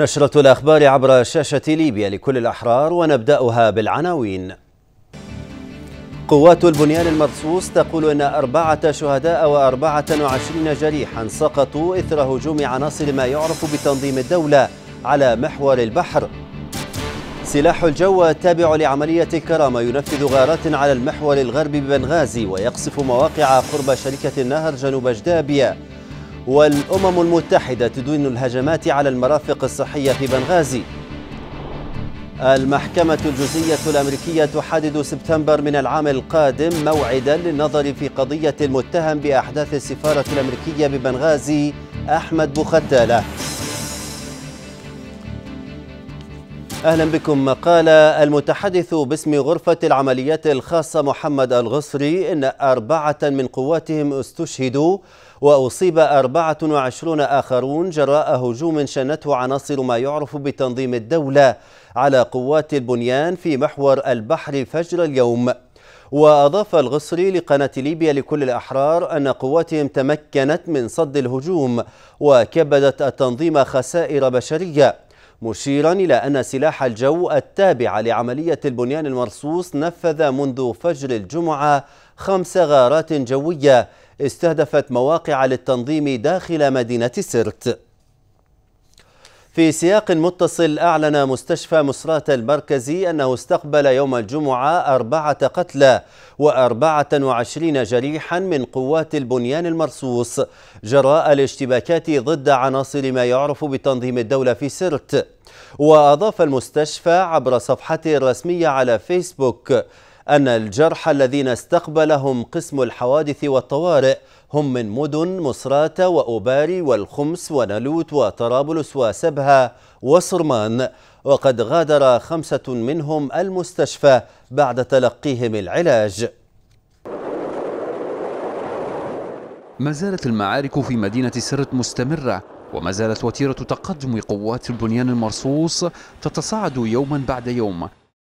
نشرة الأخبار عبر شاشة ليبيا لكل الأحرار ونبدأها بالعناوين قوات البنيان المرصوص تقول أن أربعة شهداء وأربعة وعشرين جريحا سقطوا إثر هجوم عناصر ما يعرف بتنظيم الدولة على محور البحر سلاح الجو التابع لعملية الكرامة ينفذ غارات على المحور الغربي ببنغازي ويقصف مواقع قرب شركة النهر جنوب جدابية والأمم المتحدة تدين الهجمات على المرافق الصحية في بنغازي المحكمة الجزئية الأمريكية تحدد سبتمبر من العام القادم موعدا للنظر في قضية المتهم بأحداث السفارة الأمريكية ببنغازي أحمد بوختالة أهلا بكم قال المتحدث باسم غرفة العمليات الخاصة محمد الغصري إن أربعة من قواتهم استشهدوا وأصيب 24 آخرون جراء هجوم شنته عناصر ما يعرف بتنظيم الدولة على قوات البنيان في محور البحر فجر اليوم وأضاف الغصري لقناة ليبيا لكل الأحرار أن قواتهم تمكنت من صد الهجوم وكبدت التنظيم خسائر بشرية مشيرا إلى أن سلاح الجو التابع لعملية البنيان المرصوص نفذ منذ فجر الجمعة خمس غارات جوية استهدفت مواقع للتنظيم داخل مدينة سرت في سياق متصل أعلن مستشفى مصرات المركزي أنه استقبل يوم الجمعة أربعة قتلى وأربعة وعشرين جريحا من قوات البنيان المرصوص جراء الاشتباكات ضد عناصر ما يعرف بتنظيم الدولة في سرت وأضاف المستشفى عبر صفحته الرسمية على فيسبوك أن الجرحى الذين استقبلهم قسم الحوادث والطوارئ هم من مدن مصراتة وأباري والخمس ونلوت وطرابلس وسبها وصرمان وقد غادر خمسة منهم المستشفى بعد تلقيهم العلاج ما زالت المعارك في مدينة سرت مستمرة وما زالت وتيرة تقدم قوات البنيان المرصوص تتصاعد يوما بعد يوم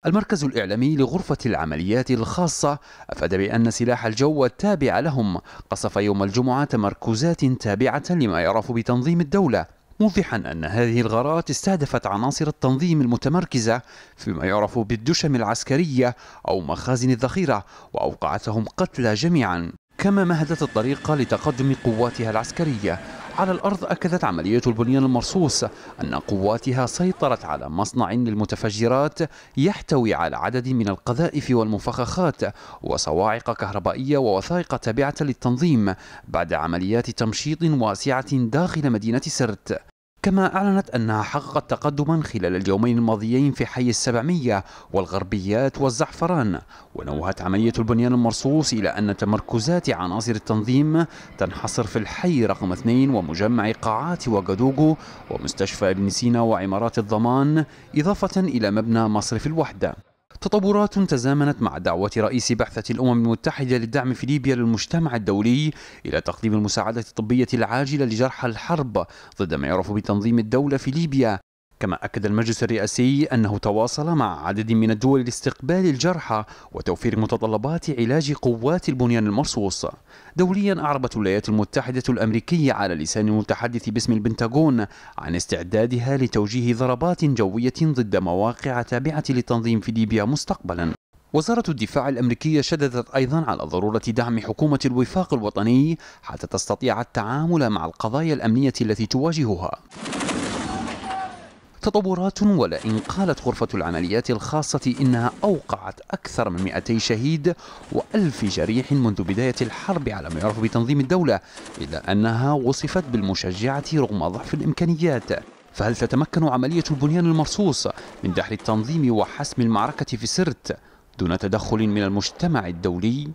المركز الإعلامي لغرفة العمليات الخاصة أفاد بأن سلاح الجو التابع لهم قصف يوم الجمعة تمركزات تابعة لما يعرف بتنظيم الدولة موضحا أن هذه الغارات استهدفت عناصر التنظيم المتمركزة فيما يعرف بالدشم العسكرية أو مخازن الذخيرة وأوقعتهم قتلى جميعا كما مهدت الطريق لتقدم قواتها العسكرية على الأرض أكدت عملية البنيان المرصوص أن قواتها سيطرت على مصنع للمتفجرات يحتوي على عدد من القذائف والمفخخات وصواعق كهربائية ووثائق تابعة للتنظيم بعد عمليات تمشيط واسعة داخل مدينة سرت كما أعلنت أنها حققت تقدما خلال اليومين الماضيين في حي السبعمية والغربيات والزعفران ونوهت عملية البنيان المرصوص إلى أن تمركزات عناصر التنظيم تنحصر في الحي رقم اثنين ومجمع قاعات وغادوغو ومستشفى ابن سينا وعمارات الضمان إضافة إلى مبنى مصرف الوحدة تطورات تزامنت مع دعوة رئيس بعثة الأمم المتحدة للدعم في ليبيا للمجتمع الدولي إلى تقديم المساعدة الطبية العاجلة لجرحى الحرب ضد ما يعرف بتنظيم الدولة في ليبيا كما أكد المجلس الرئاسي أنه تواصل مع عدد من الدول لاستقبال الجرحى وتوفير متطلبات علاج قوات البنيان المرصوص دوليا أعربت الولايات المتحدة الأمريكية على لسان المتحدث باسم البنتاغون عن استعدادها لتوجيه ضربات جوية ضد مواقع تابعة للتنظيم في ليبيا مستقبلا وزارة الدفاع الأمريكية شددت أيضا على ضرورة دعم حكومة الوفاق الوطني حتى تستطيع التعامل مع القضايا الأمنية التي تواجهها تطورات ولئن قالت غرفة العمليات الخاصة إنها أوقعت أكثر من 200 شهيد وألف جريح منذ بداية الحرب على ما يعرف بتنظيم الدولة إلا أنها وصفت بالمشجعة رغم ضعف الإمكانيات فهل تتمكن عملية البنيان المرصوص من دحر التنظيم وحسم المعركة في سرت دون تدخل من المجتمع الدولي؟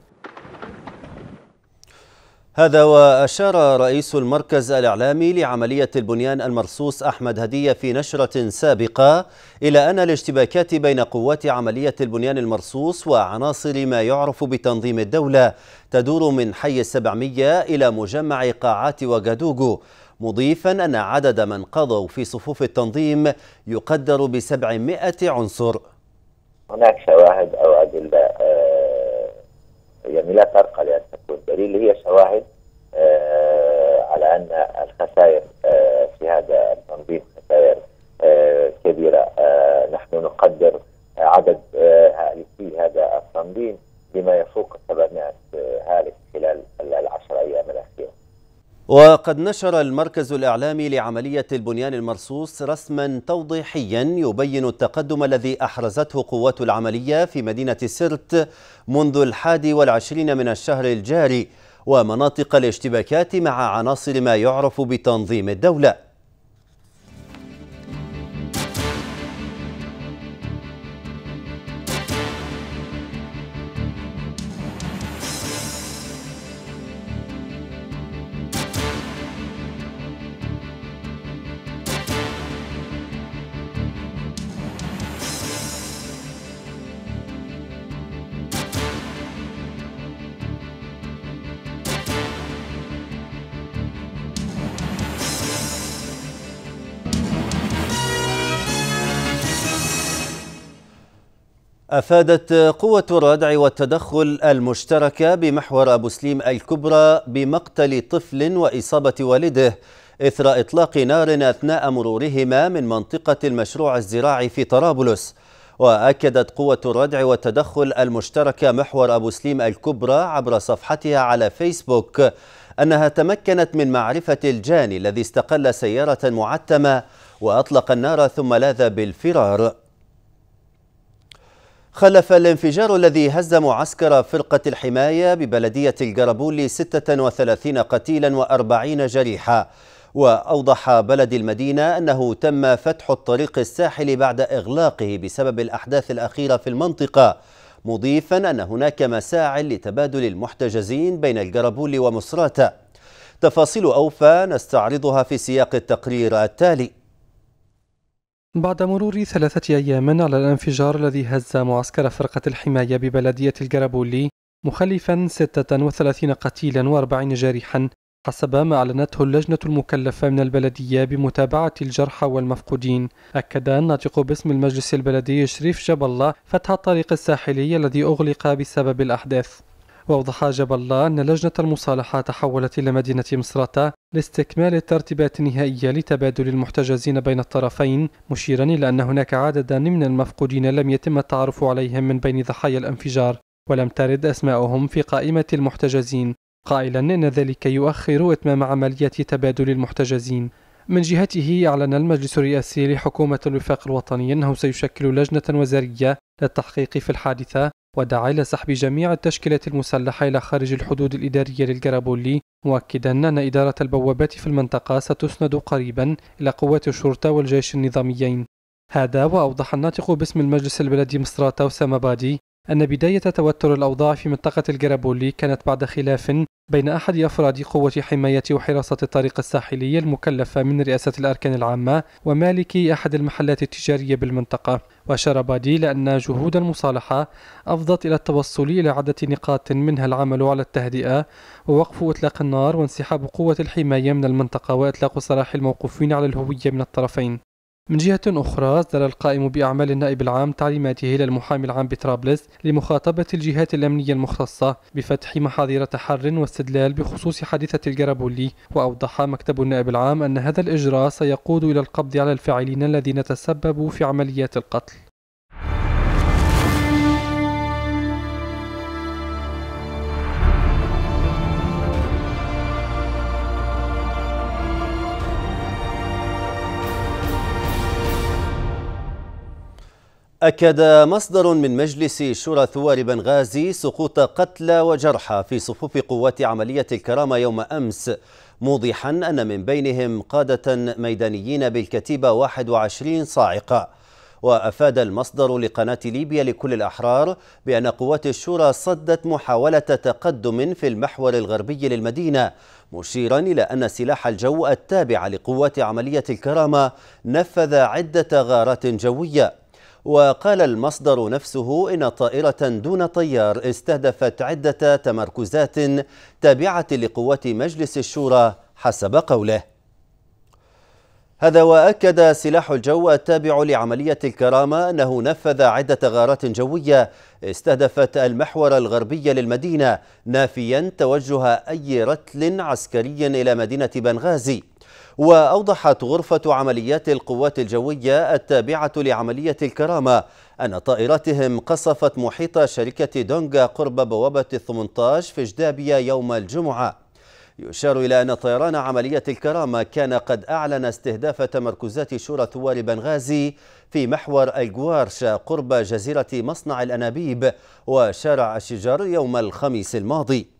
هذا وأشار رئيس المركز الإعلامي لعملية البنيان المرصوص أحمد هدية في نشرة سابقة إلى أن الاشتباكات بين قوات عملية البنيان المرصوص وعناصر ما يعرف بتنظيم الدولة تدور من حي السبعمية إلى مجمع قاعات وغادوغو مضيفا أن عدد من قضوا في صفوف التنظيم يقدر بسبعمائة عنصر هناك شواهد أو أدلة آه، يعني لا ترقى لأن بالدليل هي شواهد آه، على ان الخسائر آه، في هذا التنظيم خسائر آه، كبيره نحن نقدر عدد وقد نشر المركز الإعلامي لعملية البنيان المرصوص رسما توضيحيا يبين التقدم الذي أحرزته قوات العملية في مدينة سرت منذ الحادي والعشرين من الشهر الجاري ومناطق الاشتباكات مع عناصر ما يعرف بتنظيم الدولة أفادت قوة الردع والتدخل المشتركة بمحور أبو سليم الكبرى بمقتل طفل وإصابة والده إثر إطلاق نار أثناء مرورهما من منطقة المشروع الزراعي في طرابلس وأكدت قوة الردع والتدخل المشتركة محور أبو سليم الكبرى عبر صفحتها على فيسبوك أنها تمكنت من معرفة الجاني الذي استقل سيارة معتمة وأطلق النار ثم لاذ بالفرار خلف الانفجار الذي هز معسكر فرقة الحماية ببلدية القربولي 36 قتيلا و40 جريحا وأوضح بلد المدينة أنه تم فتح الطريق الساحلي بعد إغلاقه بسبب الأحداث الأخيرة في المنطقة مضيفا أن هناك مساع لتبادل المحتجزين بين القربولي ومصراتة تفاصيل أوفى نستعرضها في سياق التقرير التالي بعد مرور ثلاثة أيام على الانفجار الذي هز معسكر فرقة الحماية ببلدية الجرابولي مخلفا 36 قتيلا و40 جارحا حسب ما أعلنته اللجنة المكلفة من البلدية بمتابعة الجرحى والمفقودين أكد الناطق باسم المجلس البلدي شريف جبل الله فتح الطريق الساحلي الذي أغلق بسبب الأحداث وأوضح جبلة أن لجنة المصالحة تحولت إلى مدينة مصراتة لاستكمال الترتيبات النهائية لتبادل المحتجزين بين الطرفين مشيرا إلى أن هناك عددا من المفقودين لم يتم التعرف عليهم من بين ضحايا الانفجار ولم ترد أسماءهم في قائمة المحتجزين قائلا إن ذلك يؤخر إتمام عملية تبادل المحتجزين من جهته أعلن المجلس الرئاسي لحكومة الوفاق الوطني أنه سيشكل لجنة وزارية للتحقيق في الحادثة ودعا إلى سحب جميع التشكيلات المسلحة إلى خارج الحدود الإدارية للجرابولي مؤكدا أن إدارة البوابات في المنطقة ستسند قريبا إلى قوات الشرطة والجيش النظاميين هذا وأوضح الناطق باسم المجلس البلدي مصراتة أسامة بادي أن بداية توتر الأوضاع في منطقة الجرابولي كانت بعد خلاف بين أحد أفراد قوة حماية وحراسة الطريق الساحلي المكلفة من رئاسة الأركان العامة ومالك أحد المحلات التجارية بالمنطقة وأشار بادي لأن جهود المصالحة أفضت إلى التوصل إلى عدة نقاط منها العمل على التهدئة ووقف إطلاق النار وانسحاب قوة الحماية من المنطقة وإطلاق سراح الموقوفين على الهوية من الطرفين من جهة أخرى أصدر القائم بأعمال النائب العام تعليماته إلى المحامي العام بطرابلس لمخاطبة الجهات الأمنية المختصة بفتح محاضر تحر واستدلال بخصوص حادثة الجرابولي وأوضح مكتب النائب العام أن هذا الإجراء سيقود إلى القبض على الفاعلين الذين تسببوا في عمليات القتل أكد مصدر من مجلس شورى ثوار بنغازي سقوط قتلى وجرحى في صفوف قوات عملية الكرامة يوم أمس موضحا أن من بينهم قادة ميدانيين بالكتيبة 21 صاعقة وأفاد المصدر لقناة ليبيا لكل الأحرار بأن قوات الشورى صدت محاولة تقدم في المحور الغربي للمدينة مشيرا إلى أن سلاح الجو التابع لقوات عملية الكرامة نفذ عدة غارات جوية وقال المصدر نفسه إن طائرة دون طيار استهدفت عدة تمركزات تابعة لقوات مجلس الشورى حسب قوله هذا وأكد سلاح الجو التابع لعملية الكرامة أنه نفذ عدة غارات جوية استهدفت المحور الغربي للمدينة نافيا توجه أي رتل عسكري إلى مدينة بنغازي وأوضحت غرفة عمليات القوات الجوية التابعة لعملية الكرامة أن طائراتهم قصفت محيط شركة دونغا قرب بوابة 18 في جدابية يوم الجمعة يشار إلى أن طيران عملية الكرامة كان قد أعلن استهداف تمركزات شورى ثوار بنغازي في محور الجوارش قرب جزيرة مصنع الأنابيب وشارع الشجر يوم الخميس الماضي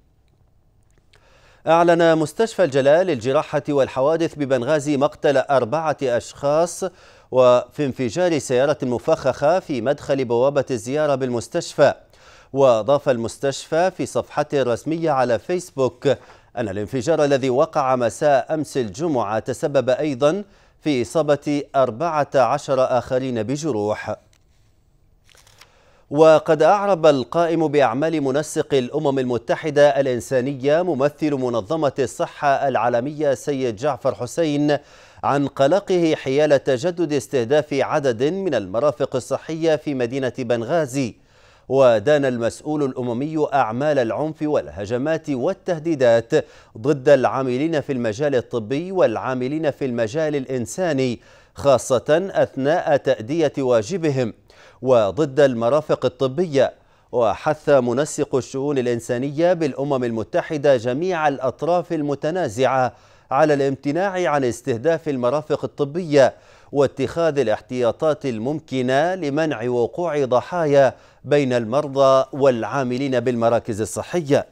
أعلن مستشفى الجلال للجراحة والحوادث ببنغازي مقتل أربعة أشخاص وفي انفجار سيارة مفخخة في مدخل بوابة الزيارة بالمستشفى وأضاف المستشفى في صفحته الرسمية على فيسبوك أن الانفجار الذي وقع مساء أمس الجمعة تسبب أيضا في إصابة 14 آخرين بجروح وقد أعرب القائم بأعمال منسق الأمم المتحدة الإنسانية ممثل منظمة الصحة العالمية سيد جعفر حسين عن قلقه حيال تجدد استهداف عدد من المرافق الصحية في مدينة بنغازي ودان المسؤول الأممي أعمال العنف والهجمات والتهديدات ضد العاملين في المجال الطبي والعاملين في المجال الإنساني خاصة أثناء تأدية واجبهم وضد المرافق الطبية وحث منسق الشؤون الإنسانية بالأمم المتحدة جميع الأطراف المتنازعة على الامتناع عن استهداف المرافق الطبية واتخاذ الاحتياطات الممكنة لمنع وقوع ضحايا بين المرضى والعاملين بالمراكز الصحية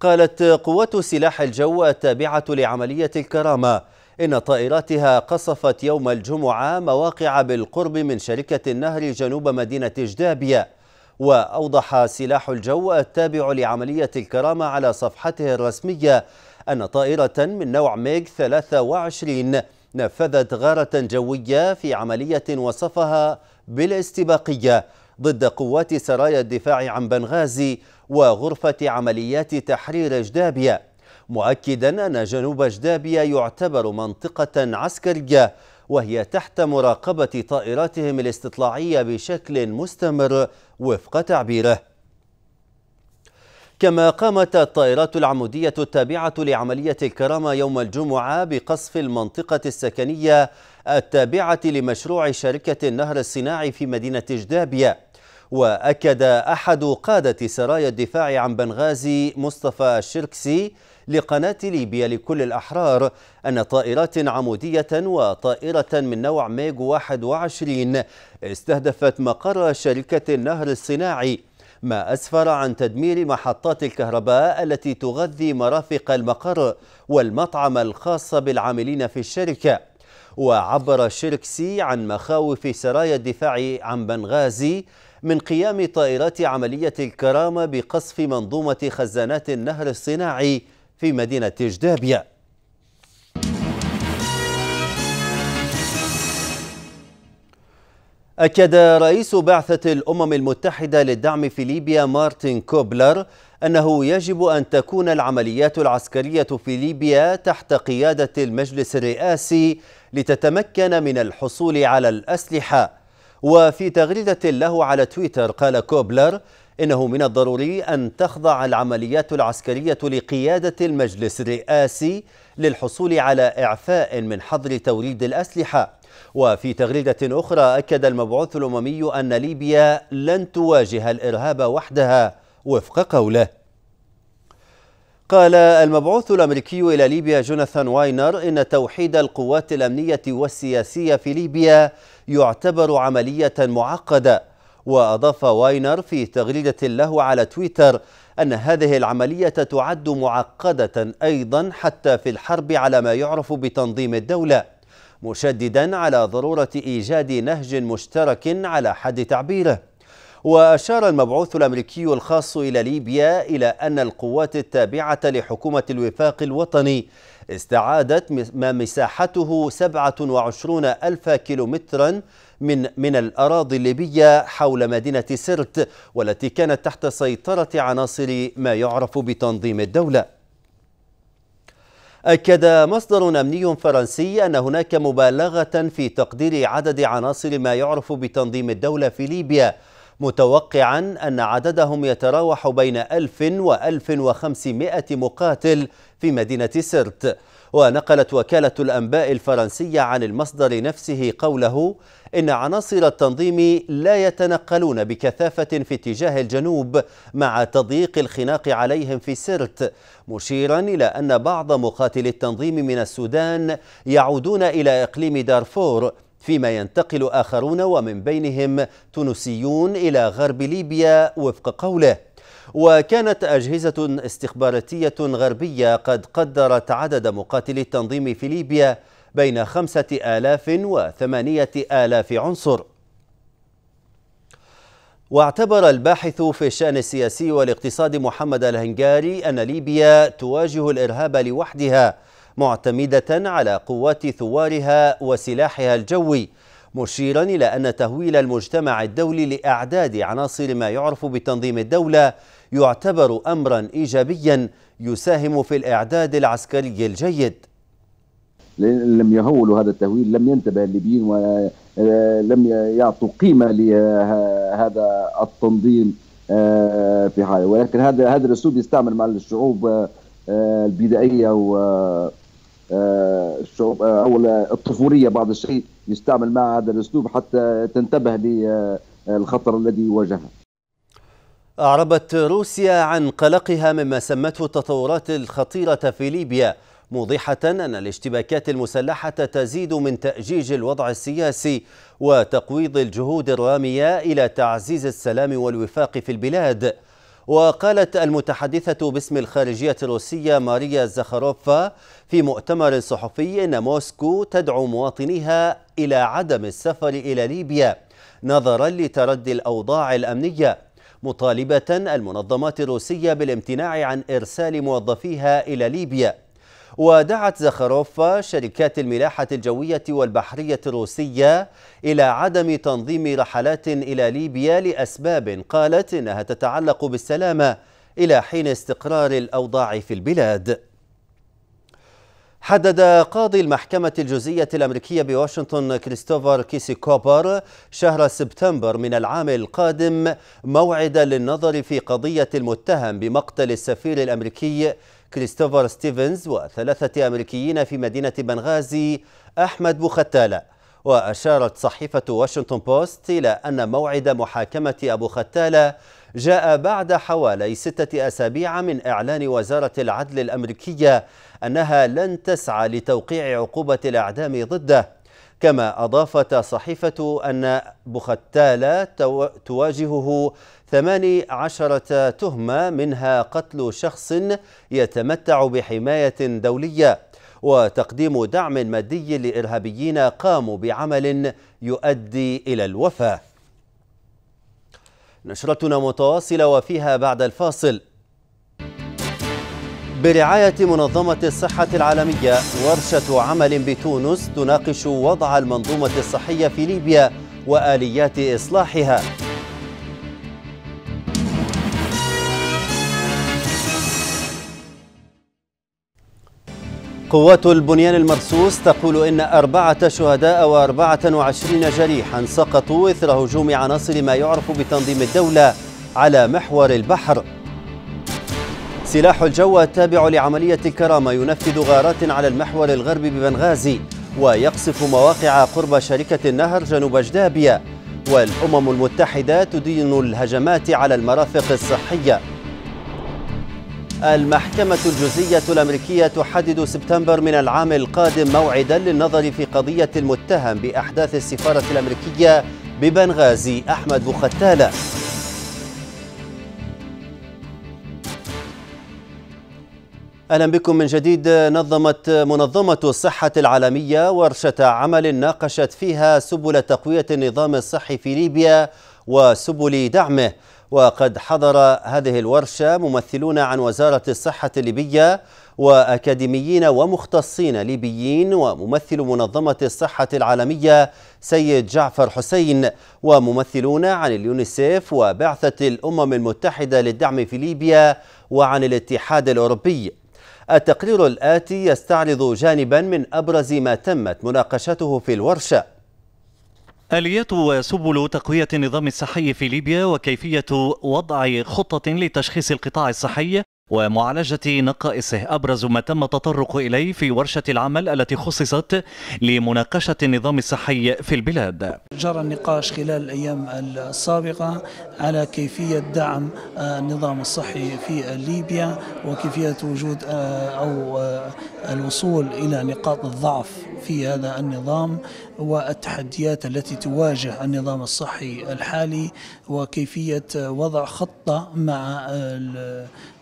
قالت قوات سلاح الجو التابعة لعملية الكرامة إن طائراتها قصفت يوم الجمعة مواقع بالقرب من شركة النهر جنوب مدينة جدابية وأوضح سلاح الجو التابع لعملية الكرامة على صفحته الرسمية أن طائرة من نوع ميغ 23 نفذت غارة جوية في عملية وصفها بالاستباقية ضد قوات سرايا الدفاع عن بنغازي وغرفة عمليات تحرير جدابية مؤكدا أن جنوب جدابية يعتبر منطقة عسكرية وهي تحت مراقبة طائراتهم الاستطلاعية بشكل مستمر وفق تعبيره كما قامت الطائرات العمودية التابعة لعملية الكرامة يوم الجمعة بقصف المنطقة السكنية التابعة لمشروع شركة النهر الصناعي في مدينة جدابية وأكد أحد قادة سرايا الدفاع عن بنغازي مصطفى الشركسي لقناة ليبيا لكل الأحرار أن طائرات عمودية وطائرة من نوع ميغ 21 استهدفت مقر شركة النهر الصناعي ما أسفر عن تدمير محطات الكهرباء التي تغذي مرافق المقر والمطعم الخاص بالعاملين في الشركة وعبر شركسي عن مخاوف سرايا الدفاع عن بنغازي من قيام طائرات عملية الكرامة بقصف منظومة خزانات النهر الصناعي في مدينة جدابية أكد رئيس بعثة الأمم المتحدة للدعم في ليبيا مارتن كوبلر أنه يجب أن تكون العمليات العسكرية في ليبيا تحت قيادة المجلس الرئاسي لتتمكن من الحصول على الأسلحة وفي تغريدة له على تويتر قال كوبلر إنه من الضروري أن تخضع العمليات العسكرية لقيادة المجلس الرئاسي للحصول على إعفاء من حظر توريد الأسلحة وفي تغريدة أخرى أكد المبعوث الأممي أن ليبيا لن تواجه الإرهاب وحدها وفق قوله قال المبعوث الأمريكي إلى ليبيا جوناثان واينر إن توحيد القوات الأمنية والسياسية في ليبيا يعتبر عملية معقدة وأضاف واينر في تغريدة له على تويتر أن هذه العملية تعد معقدة أيضا حتى في الحرب على ما يعرف بتنظيم الدولة مشددا على ضرورة إيجاد نهج مشترك على حد تعبيره وأشار المبعوث الأمريكي الخاص إلى ليبيا إلى أن القوات التابعة لحكومة الوفاق الوطني استعادت ما مساحته 27 ألف كيلومترا من من الأراضي الليبية حول مدينة سرت والتي كانت تحت سيطرة عناصر ما يعرف بتنظيم الدولة أكد مصدر أمني فرنسي أن هناك مبالغة في تقدير عدد عناصر ما يعرف بتنظيم الدولة في ليبيا متوقعا أن عددهم يتراوح بين 1000 و 1500 مقاتل في مدينة سرت ونقلت وكالة الأنباء الفرنسية عن المصدر نفسه قوله إن عناصر التنظيم لا يتنقلون بكثافة في اتجاه الجنوب مع تضييق الخناق عليهم في سرت مشيرا إلى أن بعض مقاتلي التنظيم من السودان يعودون إلى إقليم دارفور فيما ينتقل آخرون ومن بينهم تونسيون إلى غرب ليبيا وفق قوله وكانت أجهزة استخباراتية غربية قد قدرت عدد مقاتلي التنظيم في ليبيا بين خمسة آلاف وثمانية آلاف عنصر واعتبر الباحث في الشأن السياسي والاقتصاد محمد الهنجاري أن ليبيا تواجه الإرهاب لوحدها معتمدة على قوات ثوارها وسلاحها الجوي مشيرا إلى أن تهويل المجتمع الدولي لأعداد عناصر ما يعرف بتنظيم الدولة يعتبر أمرا إيجابيا يساهم في الإعداد العسكري الجيد لم يهولوا هذا التهويل لم ينتبه الليبيين ولم آه، يعطوا قيمة لهذا التنظيم آه، في حاله ولكن هذا هذا الأسلوب يستعمل مع الشعوب آه، البدائية و آه، الشعوب آه، او الطفوليه بعض الشيء يستعمل مع هذا الاسلوب حتى تنتبه للخطر آه، الذي يواجهها. اعربت روسيا عن قلقها مما سمته التطورات الخطيره في ليبيا موضحة أن الاشتباكات المسلحة تزيد من تأجيج الوضع السياسي وتقويض الجهود الرامية إلى تعزيز السلام والوفاق في البلاد وقالت المتحدثة باسم الخارجية الروسية ماريا زخاروفا في مؤتمر صحفي إن موسكو تدعو مواطنيها إلى عدم السفر إلى ليبيا نظرا لتردي الأوضاع الأمنية مطالبة المنظمات الروسية بالامتناع عن إرسال موظفيها إلى ليبيا ودعت زخاروف شركات الملاحة الجوية والبحرية الروسية إلى عدم تنظيم رحلات إلى ليبيا لأسباب قالت إنها تتعلق بالسلامة إلى حين استقرار الأوضاع في البلاد حدد قاضي المحكمة الجزئية الأمريكية بواشنطن كريستوفر كيسي كوبر شهر سبتمبر من العام القادم موعدا للنظر في قضية المتهم بمقتل السفير الأمريكي كريستوفر ستيفنز وثلاثة أمريكيين في مدينة بنغازي أحمد بوختالة وأشارت صحيفة واشنطن بوست إلى أن موعد محاكمة أبو ختالة جاء بعد حوالي ستة أسابيع من إعلان وزارة العدل الأمريكية أنها لن تسعى لتوقيع عقوبة الإعدام ضده كما أضافت صحيفة أن بوختالة تواجهه ثماني عشرة تهمة منها قتل شخص يتمتع بحماية دولية وتقديم دعم مادي لإرهابيين قاموا بعمل يؤدي إلى الوفاة نشرتنا متواصلة وفيها بعد الفاصل برعاية منظمة الصحة العالمية ورشة عمل بتونس تناقش وضع المنظومة الصحية في ليبيا وآليات إصلاحها قوات البنيان المرصوص تقول إن أربعة شهداء وأربعة وعشرين جريحا سقطوا إثر هجوم عناصر ما يعرف بتنظيم الدولة على محور البحر سلاح الجو التابع لعملية الكرامة ينفذ غارات على المحور الغربي ببنغازي ويقصف مواقع قرب شركة النهر جنوب أجدابيا والأمم المتحدة تدين الهجمات على المرافق الصحية المحكمة الجزئية الأمريكية تحدد سبتمبر من العام القادم موعدا للنظر في قضية المتهم بأحداث السفارة الأمريكية ببنغازي أحمد بوختالة أهلا بكم من جديد نظمت منظمة الصحة العالمية ورشة عمل ناقشت فيها سبل تقوية النظام الصحي في ليبيا وسبل دعمه وقد حضر هذه الورشة ممثلون عن وزارة الصحة الليبية وأكاديميين ومختصين ليبيين وممثل منظمة الصحة العالمية سيد جعفر حسين وممثلون عن اليونيسيف وبعثة الأمم المتحدة للدعم في ليبيا وعن الاتحاد الأوروبي التقرير الآتي يستعرض جانبا من أبرز ما تمت مناقشته في الورشة آليات وسبل تقوية النظام الصحي في ليبيا وكيفية وضع خطة لتشخيص القطاع الصحي ومعالجة نقائصه أبرز ما تم التطرق إليه في ورشة العمل التي خصصت لمناقشة النظام الصحي في البلاد جرى النقاش خلال الأيام السابقة على كيفية دعم النظام الصحي في ليبيا وكيفية وجود أو الوصول إلى نقاط الضعف في هذا النظام والتحديات التي تواجه النظام الصحي الحالي وكيفية وضع خطة مع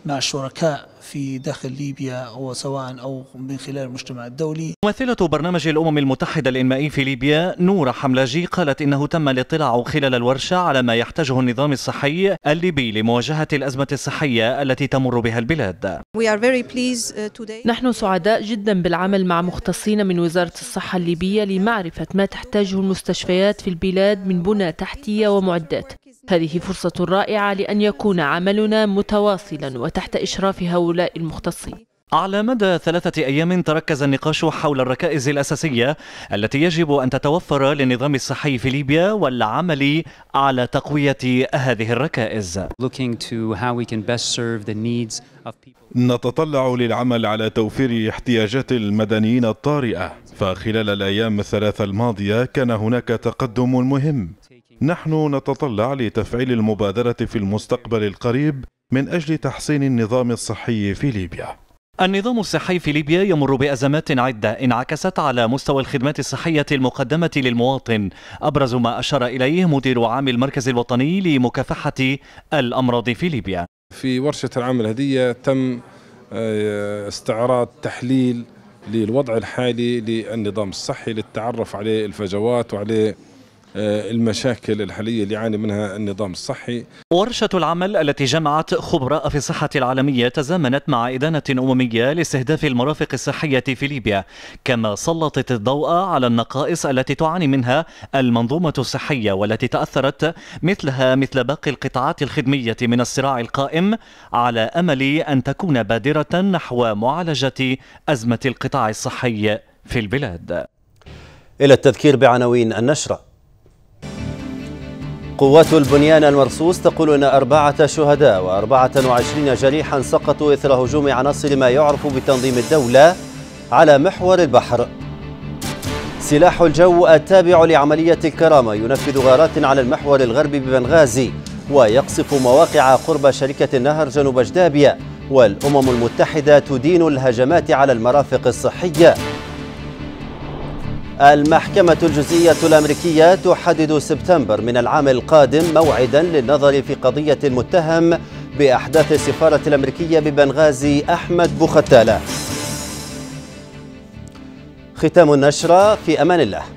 مع الشركاء في داخل ليبيا وسواء أو من خلال المجتمع الدولي ممثلة برنامج الأمم المتحدة الإنمائي في ليبيا نورة حملاجي قالت إنه تم الاطلاع خلال الورشة على ما يحتاجه النظام الصحي الليبي لمواجهة الأزمة الصحية التي تمر بها البلاد uh, نحن سعداء جدا بالعمل مع مختصين من وزارة الصحة الليبية لمعرفة ما تحتاجه المستشفيات في البلاد من بنى تحتية ومعدات هذه فرصة رائعة لأن يكون عملنا متواصلا وتحت إشراف هؤلاء المختصين على مدى ثلاثة أيام تركز النقاش حول الركائز الأساسية التي يجب أن تتوفر للنظام الصحي في ليبيا والعمل على تقوية هذه الركائز. نتطلع للعمل على توفير احتياجات المدنيين الطارئة، فخلال الأيام الثلاثة الماضية كان هناك تقدم مهم نحن نتطلع لتفعيل المبادرة في المستقبل القريب من أجل تحسين النظام الصحي في ليبيا النظام الصحي في ليبيا يمر بأزمات عدة انعكست على مستوى الخدمات الصحية المقدمة للمواطن أبرز ما أشار إليه مدير عام المركز الوطني لمكافحة الأمراض في ليبيا في ورشة العام الهدية تم آه، استعراض تحليل للوضع الحالي للنظام الصحي للتعرف عليه الفجوات وعليه آه، المشاكل الحالية اللي يعاني منها النظام الصحي ورشة العمل التي جمعت خبراء في الصحة العالمية تزامنت مع إدانة أممية لاستهداف المرافق الصحية في ليبيا كما سلطت الضوء على النقائص التي تعاني منها المنظومة الصحية والتي تأثرت مثلها مثل باقي القطاعات الخدمية من الصراع القائم على أمل أن تكون بادرة نحو معالجة أزمة القطاع الصحي في البلاد إلى التذكير بعناوين النشرة قوات البنيان المرصوص تقول أن أربعة شهداء وأربعة وعشرين جريحا سقطوا إثر هجوم عناصر ما يعرف بتنظيم الدولة على محور البحر سلاح الجو التابع لعملية الكرامة ينفذ غارات على المحور الغربي ببنغازي ويقصف مواقع قرب شركة النهر جنوب جدابية والأمم المتحدة تدين الهجمات على المرافق الصحية المحكمة الجزئية الأمريكية تحدد سبتمبر من العام القادم موعدا للنظر في قضية المتهم بأحداث السفارة الأمريكية ببنغازي أحمد بوختالة ختام النشرة في أمان الله